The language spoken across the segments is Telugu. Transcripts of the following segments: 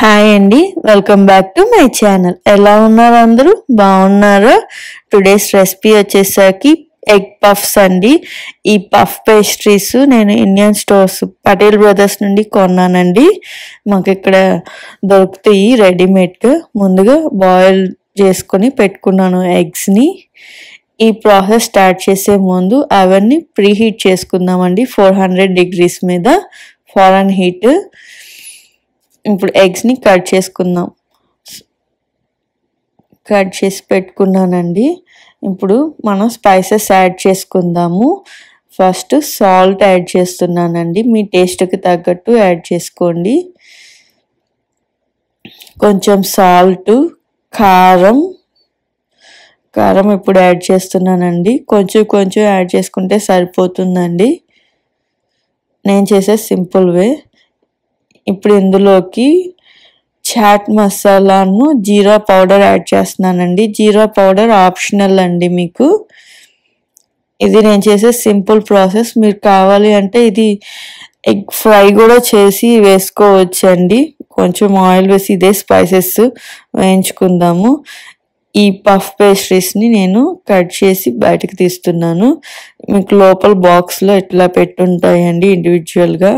హాయ్ అండి welcome back to my channel ఎలా ఉన్నారు అందరూ బాగున్నారా టుడేస్ రెసిపీ వచ్చేసరికి ఎగ్ పఫ్స్ అండి ఈ పఫ్ పేస్ట్రీస్ నేను ఇండియన్ స్టోర్స్ పటేల్ బ్రదర్స్ నుండి కొన్నానండి మాకు ఇక్కడ దొరుకుతాయి రెడీమేడ్గా ముందుగా బాయిల్ చేసుకొని పెట్టుకున్నాను ఎగ్స్ని ఈ ప్రాసెస్ స్టార్ట్ చేసే ముందు అవన్నీ ప్రీహీట్ చేసుకుందామండి ఫోర్ హండ్రెడ్ డిగ్రీస్ మీద ఫారెన్ హీట్ ఇప్పుడు ఎగ్స్ని కట్ చేసుకుందాం కట్ చేసి పెట్టుకున్నానండి ఇప్పుడు మనం స్పైసెస్ యాడ్ చేసుకుందాము ఫస్ట్ సాల్ట్ యాడ్ చేస్తున్నానండి మీ టేస్ట్కి తగ్గట్టు యాడ్ చేసుకోండి కొంచెం సాల్ట్ కారం కారం ఇప్పుడు యాడ్ చేస్తున్నానండి కొంచెం కొంచెం యాడ్ చేసుకుంటే సరిపోతుందండి నేను చేసే సింపుల్ వే ఇప్పుడు ఇందులోకి చాట్ మసాలాను జీరా పౌడర్ యాడ్ చేస్తున్నానండి జీరా పౌడర్ ఆప్షనల్ అండి మీకు ఇది నేను చేసే సింపుల్ ప్రాసెస్ మీరు కావాలి అంటే ఇది ఎగ్ ఫ్రై కూడా చేసి వేసుకోవచ్చండి కొంచెం ఆయిల్ వేసి ఇదే స్పైసెస్ వేయించుకుందాము ఈ పఫ్ పేస్ట్రీస్ని నేను కట్ చేసి బయటకు తీస్తున్నాను మీకు లోపల బాక్స్లో ఇట్లా పెట్టుంటాయండి ఇండివిజువల్గా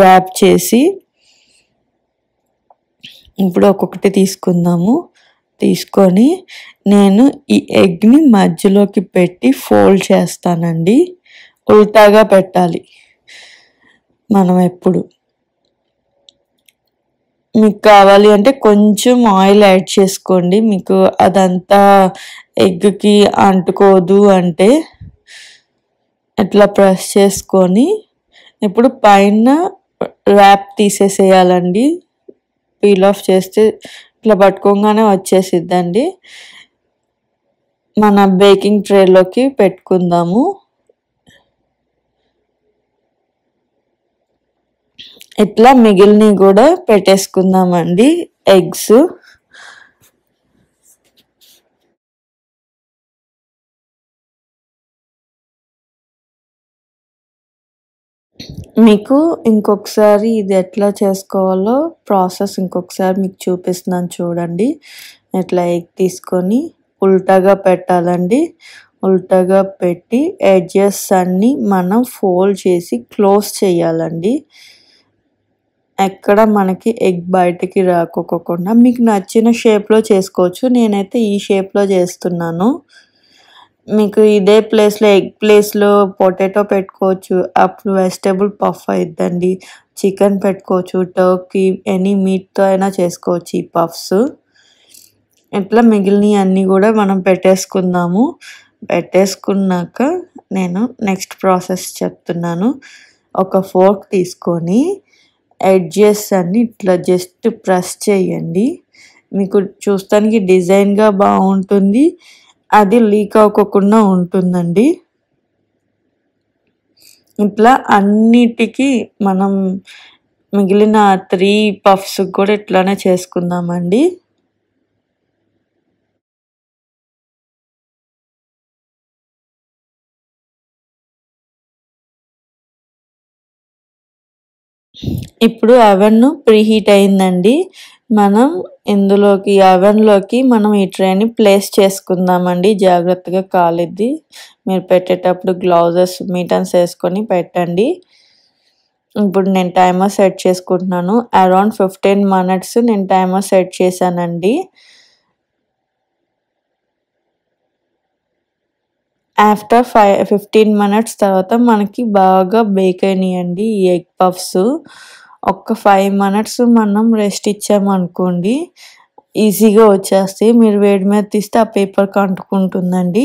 ర్యాప్ చేసి ఇప్పుడు ఒక్కొక్కటి తీసుకుందాము తీసుకొని నేను ఈ ఎగ్ని మధ్యలోకి పెట్టి ఫోల్డ్ చేస్తానండి ఉల్టాగా పెట్టాలి మనం ఎప్పుడు మీకు కావాలి అంటే కొంచెం ఆయిల్ యాడ్ చేసుకోండి మీకు అదంతా ఎగ్కి అంటుకోదు అంటే ఇట్లా ప్రెస్ చేసుకొని ఇప్పుడు పైన ర్యాప్ తీసేసేయాలండి పీల్ ఆఫ్ చేస్తే ఇట్లా పట్టుకోగానే వచ్చేసిద్దండి మన బేకింగ్ ట్రేలోకి పెట్టుకుందాము ఇట్లా మిగిలినవి కూడా పెట్టేసుకుందామండి ఎగ్స్ మీకు ఇంకొకసారి ఇది ఎట్లా చేసుకోవాలో ప్రాసెస్ ఇంకొకసారి మీకు చూపిస్తున్నాను చూడండి ఎట్లా ఎగ్ తీసుకొని ఉల్టాగా పెట్టాలండి ఉల్టాగా పెట్టి ఎడ్జెస్ అన్నీ మనం ఫోల్డ్ చేసి క్లోజ్ చేయాలండి ఎక్కడ మనకి ఎగ్ బయటకి రాకోకుండా మీకు నచ్చిన షేప్లో చేసుకోవచ్చు నేనైతే ఈ షేప్లో చేస్తున్నాను మీకు ఇదే ప్లేస్లో ఎగ్ ప్లేస్లో పొటాటో పెట్టుకోవచ్చు అప్పుడు వెజిటేబుల్ పఫ్ అవుతుందండి చికెన్ పెట్టుకోవచ్చు టర్కీ ఎనీ మీట్తో అయినా చేసుకోవచ్చు ఈ పఫ్స్ ఇట్లా మిగిలినవి అన్నీ కూడా మనం పెట్టేసుకుందాము పెట్టేసుకున్నాక నేను నెక్స్ట్ ప్రాసెస్ చెప్తున్నాను ఒక ఫోర్క్ తీసుకొని ఎడ్జెస్ అన్ని ఇట్లా జస్ట్ ప్రెస్ చేయండి మీకు చూస్తానికి డిజైన్గా బాగుంటుంది అది లీక్ అవ్వకుండా ఉంటుందండి ఇట్లా అన్నిటికీ మనం మిగిలిన త్రీ పఫ్స్ కూడా ఇట్లానే చేసుకుందామండి ఇప్పుడు అవన్ను ప్రీహీట్ అయిందండి మనం ఇందులోకి అవెన్లోకి మనం ఈ ట్రేని ప్లేస్ చేసుకుందామండి జాగ్రత్తగా కాలిద్ది మీరు పెట్టేటప్పుడు గ్లౌజెస్ మీటన్స్ వేసుకొని పెట్టండి ఇప్పుడు నేను టైమర్ సెట్ చేసుకుంటున్నాను అరౌండ్ ఫిఫ్టీన్ మినిట్స్ నేను టైమర్ సెట్ చేశానండి ఆఫ్టర్ ఫైవ్ ఫిఫ్టీన్ మినిట్స్ తర్వాత మనకి బాగా బేక్ అయినాయండి ఈ ఎగ్ పఫ్స్ ఒక్క ఫైవ్ మినిట్స్ మనం రెస్ట్ ఇచ్చామనుకోండి ఈజీగా వచ్చేస్తాయి మీరు వేడి మీద తీస్తే ఆ పేపర్ కంటుకుంటుందండి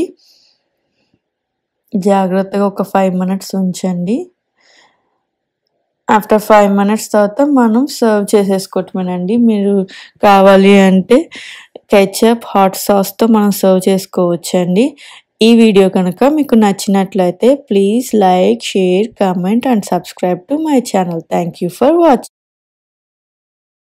జాగ్రత్తగా ఒక ఫైవ్ మినిట్స్ ఉంచండి ఆఫ్టర్ ఫైవ్ మినిట్స్ తర్వాత మనం సర్వ్ చేసేసుకోవటమేనండి మీరు కావాలి అంటే కెచప్ హాట్ సాస్తో మనం సర్వ్ చేసుకోవచ్చండి ఈ వీడియో కనుక మీకు నచ్చినట్లయితే please like share comment and subscribe to my channel thank you for watching